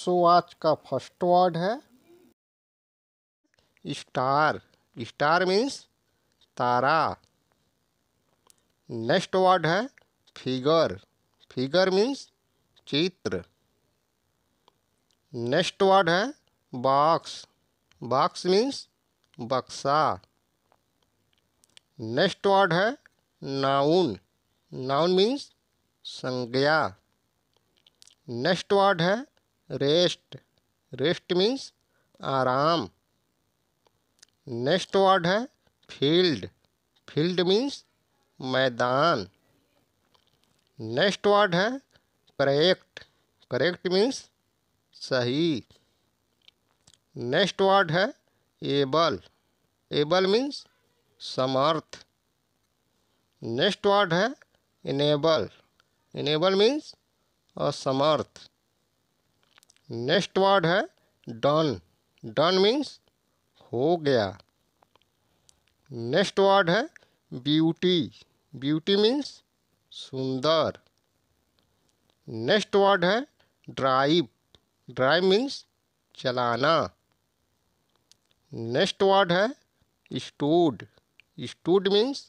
सो आज का first word है स्टार स्टार मीन्स तारा नेक्स्ट वर्ड है फिगर फिगर मीन्स चित्र नेक्स्ट वर्ड है बॉक्स बॉक्स मीन्स बक्सा नेक्स्ट वर्ड है नाउन नाउन मीन्स संज्ञा नेक्स्ट वर्ड है रेस्ट रेस्ट मीन्स आराम नेक्स्ट वर्ड है फील्ड फील्ड मीन्स मैदान नेक्स्ट वर्ड है करेक्ट करेक्ट मीन्स सही नेक्स्ट वर्ड है एबल एबल मीन्स समर्थ नेक्स्ट वर्ड है इनेबल इनेबल मीन्स असमर्थ नेक्स्ट वर्ड है डन डन मीन्स हो गया नेक्स्ट वर्ड है ब्यूटी ब्यूटी मीन्स सुंदर नेक्स्ट वर्ड है ड्राइव ड्राइव मीन्स चलाना नेक्स्ट वर्ड है स्टूड स्टूड मीन्स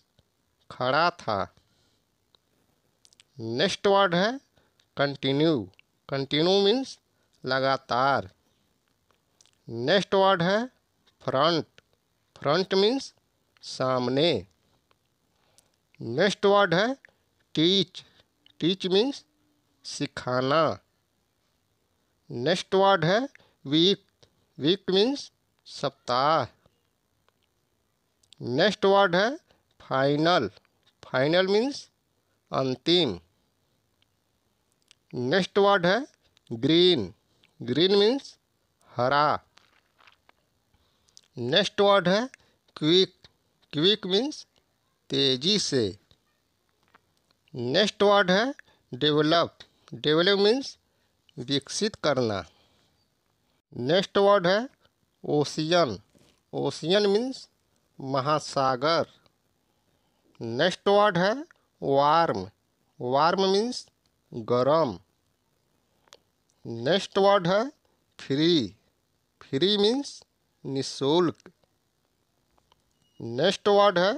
खड़ा था नेक्स्ट वर्ड है कंटिन्यू कंटिन्यू मीन्स लगातार नेक्स्ट वर्ड है फ्रंट फ्रंट मीन्स सामने नेक्स्ट वर्ड है टीच टीच मीन्स सिखाना नेक्स्ट वर्ड है वीक वीक मीन्स सप्ताह नेक्स्ट वर्ड है फाइनल फाइनल मीन्स अंतिम नेक्स्ट वर्ड है ग्रीन ग्रीन मीन्स हरा नेक्स्ट वर्ड है क्विक क्विक मीन्स तेजी से नेक्स्ट वर्ड है डेवलप डेवलप मीन्स विकसित करना नेक्स्ट वर्ड है ओशियन ओशियन मीन्स महासागर नेक्स्ट वर्ड है वार्म वार्म मीन्स गरम नेक्स्ट वर्ड है फ्री फ्री मीन्स निशुल्क नेक्स्ट वर्ड है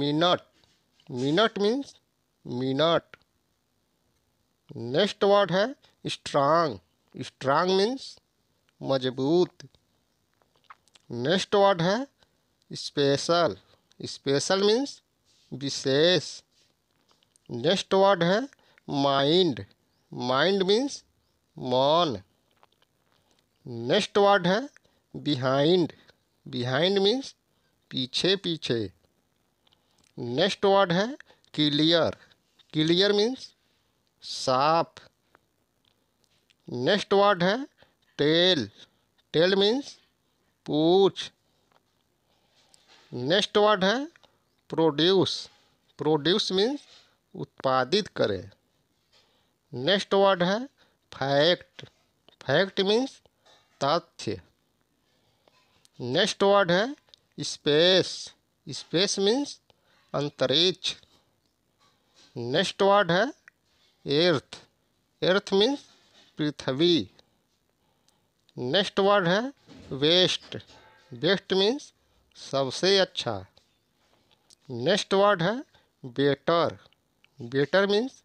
minute minute means minute next word है स्ट्रांग स्ट्रांग मीन्स मजबूत नेक्स्ट वर्ड है स्पेशल स्पेशल मीन्स विशेष नेक्स्ट वर्ड है माइंड माइंड मीन्स मॉन नेक्स्ट वर्ड है बिहाइंड बिहाइंड मीन्स पीछे पीछे नेक्स्ट वर्ड है क्लियर क्लियर मीन्स साफ नेक्स्ट वर्ड है टेल टेल मीन्स पूछ नेक्स्ट वर्ड है प्रोड्यूस प्रोड्यूस मीन्स उत्पादित करें नेक्स्ट वर्ड है फैक्ट फैक्ट मीन्स तथ्य नेक्स्ट वर्ड है स्पेस स्पेस मीन्स अंतरिक्ष नेक्स्ट वर्ड है एर्थ एर्थ मीन्स पृथ्वी नेक्स्ट वर्ड है वेस्ट वेस्ट मीन्स सबसे अच्छा नेक्स्ट वर्ड है बेटर बेटर मीन्स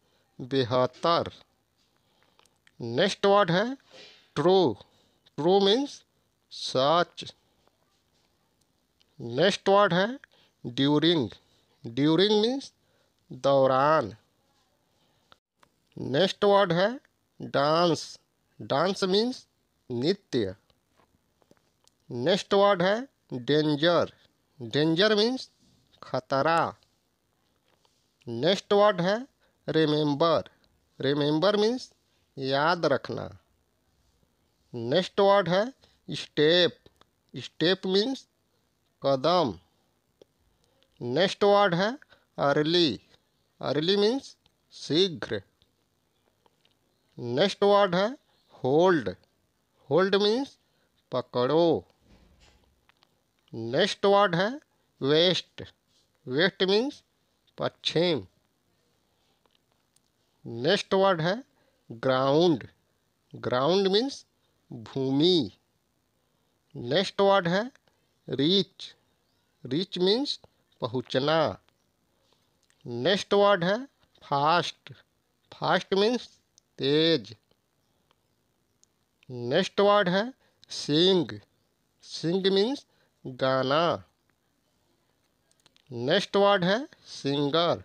बेहतर नेक्स्ट वर्ड है ट्रू ट्रू मीन्स सच नेक्स्ट वर्ड है ड्यूरिंग ड्यूरिंग मीन्स दौरान नेक्स्ट वर्ड है डांस डांस मीन्स नृत्य नेक्स्ट वर्ड है डेंजर डेंजर मीन्स खतरा नेक्स्ट वर्ड है रिमेंबर रिमेंबर मीन्स याद रखना नेक्स्ट वर्ड है स्टेप स्टेप मीन्स कदम नेक्स्ट वर्ड है अर्ली अर्ली मीन्स शीघ्र नेक्स्ट वर्ड है होल्ड होल्ड मीन्स पकड़ो नेक्स्ट वर्ड है वेस्ट वेस्ट मीन्स पश्चिम नेक्स्ट वर्ड है ग्राउंड ग्राउंड मीन्स भूमि नेक्स्ट वर्ड है रीच रीच मीन्स पहुँचना नेक्स्ट वर्ड है फास्ट फास्ट मीन्स तेज नेक्स्ट वर्ड है सिंग सिंग मीन्स गाना नेक्स्ट वर्ड है सिंगर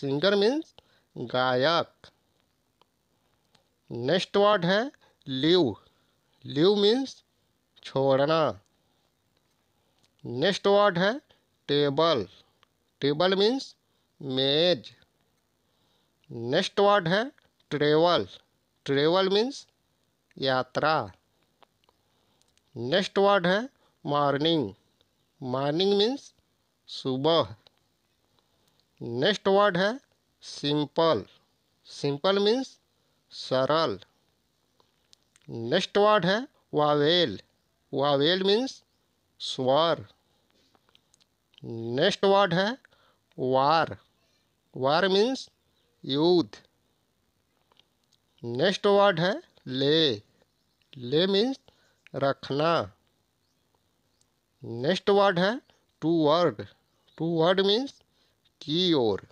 सिंगर मीन्स गायक नेक्स्ट वर्ड है लीव लीव मीन्स छोड़ना नेक्स्ट वर्ड है टेबल टेबल मीन्स मेज नेक्स्ट वर्ड है ट्रेवल ट्रेवल मीन्स यात्रा नेक्स्ट वर्ड है मॉर्निंग मॉर्निंग मीन्स सुबह नेक्स्ट वर्ड है सिंपल सिंपल मीन्स सरल नेक्स्ट वर्ड है वावेल वावेल मीन्स स्वर नेक्स्ट वर्ड है वार वार मीन्स युद्ध नेक्स्ट वर्ड है ले ले मीन्स रखना नेक्स्ट वर्ड है toward toward means की ओर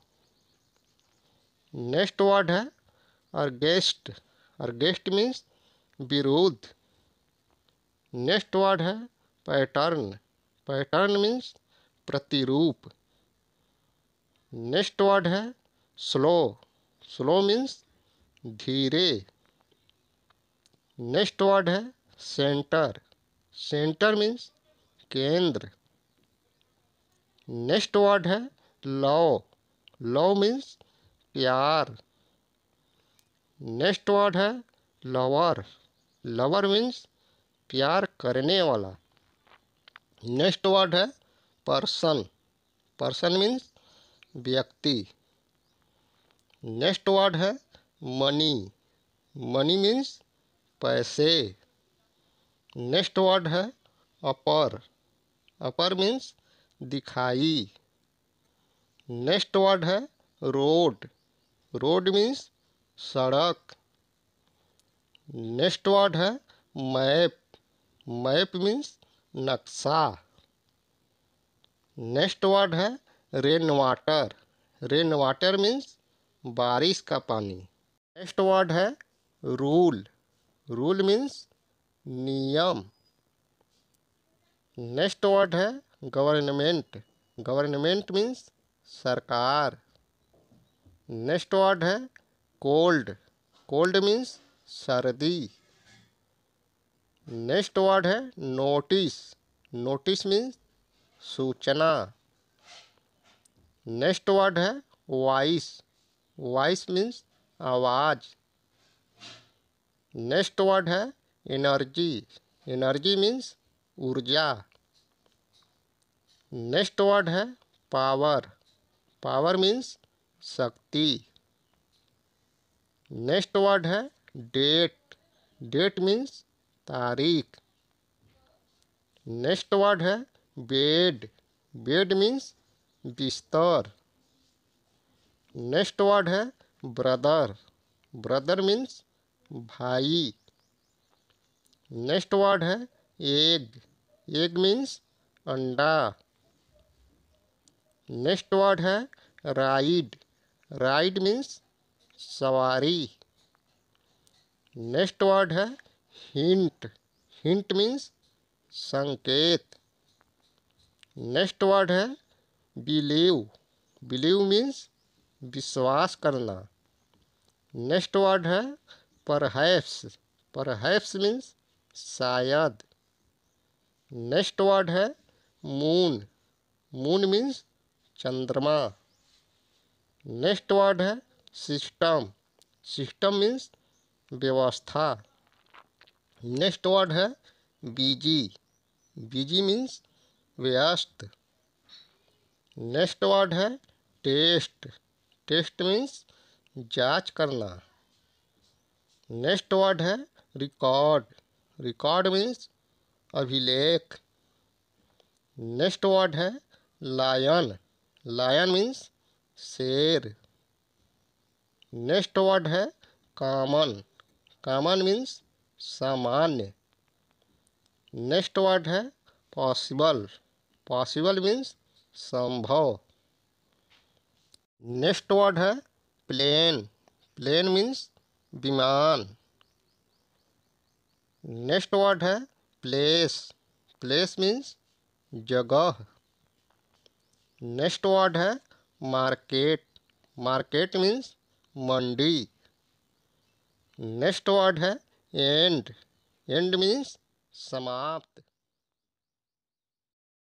नेक्स्ट वर्ड है against against means विरोध नेक्स्ट वर्ड है पैटर्न पैटर्न मीन्स प्रतिरूप नेक्स्ट वर्ड है स्लो स्लो मीन्स धीरे नेक्स्ट वर्ड है सेंटर सेंटर मीन्स केंद्र नेक्स्ट वर्ड है लव लव मीन्स प्यार नेक्स्ट वर्ड है लवर लवर मीन्स प्यार करने वाला नेक्स्ट वर्ड है पर्सन पर्सन मीन्स व्यक्ति नेक्स्ट वर्ड है मनी मनी मीन्स पैसे नेक्स्ट वर्ड है अपर अपर मीन्स दिखाई नेक्स्ट वर्ड है रोड रोड मीन्स सड़क नेक्स्ट वर्ड है मैप मैप मीन्स नक्शा नेक्स्ट वर्ड है rain water rain water means बारिश का पानी नेक्स्ट वर्ड है रूल रूल मीन्स नियम नेक्स्ट वर्ड है गवर्नमेंट गवर्नमेंट मीन्स सरकार नेक्स्ट वर्ड है कोल्ड कोल्ड मीन्स सर्दी नेक्स्ट वर्ड है नोटिस नोटिस मीन्स सूचना नेक्स्ट वर्ड है वॉइस वॉइस मीन्स आवाज़ नेक्स्ट वर्ड है एनर्जी एनर्जी मीन्स ऊर्जा नेक्स्ट वर्ड है पावर पावर मीन्स शक्ति नेक्स्ट वर्ड है डेट डेट मीन्स तारीख नेक्स्ट वर्ड है बेड बेड मीन्स बिस्तर नेक्स्ट वर्ड है ब्रदर ब्रदर मीन्स भाई नेक्स्ट वर्ड है एग एग मीन्स अंडा नेक्स्ट वर्ड है राइड राइड मीन्स सवारी नेक्स्ट वर्ड है हिंट हिंट मीन्स संकेत नेक्स्ट वर्ड है बिलीव बिलीव मीन्स विश्वास करना नेक्स्ट वर्ड है परहैप्स परहैप्स मीन्स शायद नेक्स्ट वर्ड है मून मून मीन्स चंद्रमा नेक्स्ट वर्ड है सिस्टम सिस्टम मीन्स व्यवस्था नेक्स्ट वर्ड है बीजी बीजी मीन्स व्यस्त नेक्स्ट वर्ड है टेस्ट टेस्ट मीन्स जांच करना नेक्स्ट वर्ड है रिकॉर्ड रिकॉर्ड मीन्स अभिलेख नेक्स्ट वर्ड है लायन लायन मीन्स शेर नेक्स्ट वर्ड है कॉमन कॉमन मीन्स सामान्य नेक्स्ट वर्ड है पॉसिबल पॉसिबल मीन्स संभव नेक्स्ट वर्ड है प्लेन प्लेन मीन्स विमान नेक्स्ट वर्ड है प्लेस प्लेस मीन्स जगह नेक्स्ट वर्ड है मार्केट मार्केट मीन्स मंडी नेक्स्ट वर्ड है एंड एंड मीन्स समाप्त